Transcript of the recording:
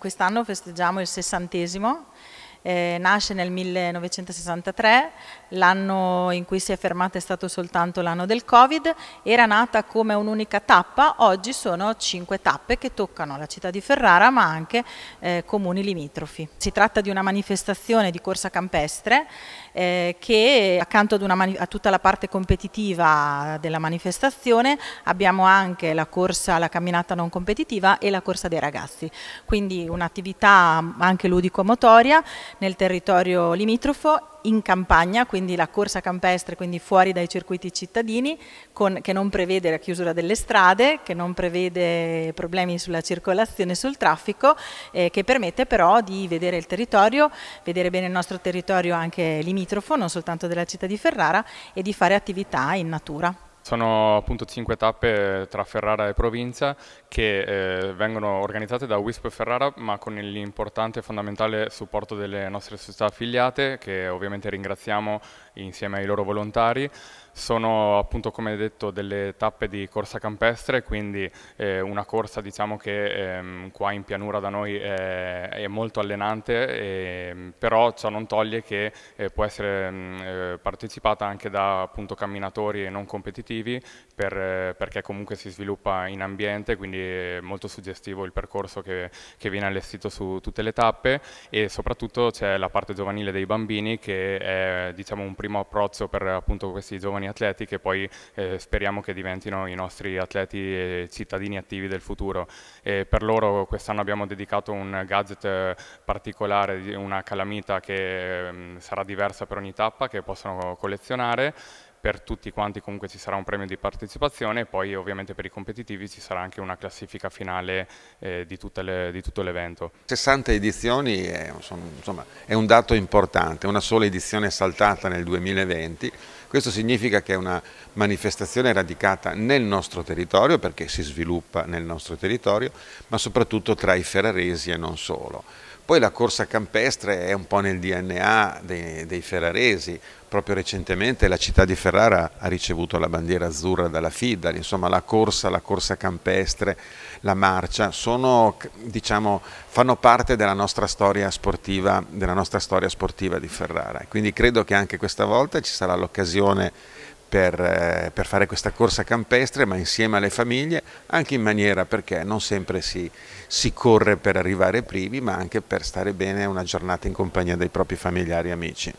quest'anno festeggiamo il sessantesimo eh, nasce nel 1963, l'anno in cui si è fermata è stato soltanto l'anno del Covid, era nata come un'unica tappa, oggi sono cinque tappe che toccano la città di Ferrara ma anche eh, comuni limitrofi. Si tratta di una manifestazione di corsa campestre eh, che accanto a tutta la parte competitiva della manifestazione abbiamo anche la corsa, la camminata non competitiva e la corsa dei ragazzi, quindi un'attività anche ludico-motoria nel territorio limitrofo, in campagna, quindi la corsa campestre, quindi fuori dai circuiti cittadini, con, che non prevede la chiusura delle strade, che non prevede problemi sulla circolazione, e sul traffico, eh, che permette però di vedere il territorio, vedere bene il nostro territorio anche limitrofo, non soltanto della città di Ferrara, e di fare attività in natura. Sono appunto cinque tappe eh, tra Ferrara e provincia che eh, vengono organizzate da Wisp Ferrara ma con l'importante e fondamentale supporto delle nostre società affiliate che ovviamente ringraziamo insieme ai loro volontari. Sono appunto come detto delle tappe di corsa campestre quindi eh, una corsa diciamo che ehm, qua in pianura da noi è, è molto allenante e, ehm, però ciò non toglie che eh, può essere mh, mm, eh, partecipata anche da appunto camminatori e non competitivi motivi, per, eh, perché comunque si sviluppa in ambiente, quindi è molto suggestivo il percorso che, che viene allestito su tutte le tappe e soprattutto c'è la parte giovanile dei bambini che è diciamo, un primo approccio per appunto, questi giovani atleti che poi eh, speriamo che diventino i nostri atleti e cittadini attivi del futuro. E per loro quest'anno abbiamo dedicato un gadget eh, particolare, una calamita che mh, mm, sarà diversa per ogni tappa che possono collezionare per tutti quanti comunque ci sarà un premio di partecipazione e poi ovviamente per i competitivi ci sarà anche una classifica finale eh, di, le, di, tutto l'evento. 60 edizioni è, insomma, è, un dato importante, una sola edizione saltata nel 2020, questo significa che è una manifestazione radicata nel nostro territorio perché si sviluppa nel nostro territorio ma soprattutto tra i ferraresi e non solo. Poi la corsa campestre è un po' nel DNA dei, dei ferraresi, proprio recentemente la città di Ferrara ha ricevuto la bandiera azzurra dalla FIDAL, insomma la corsa, la corsa campestre, la marcia sono, diciamo, fanno parte della nostra, storia sportiva, della nostra storia sportiva di Ferrara. Quindi credo che anche questa volta ci sarà l'occasione per, eh, per, fare questa corsa campestre, ma insieme alle famiglie, anche in maniera perché non sempre si, si, corre per arrivare primi, ma anche per stare bene una giornata in compagnia dei propri familiari e amici.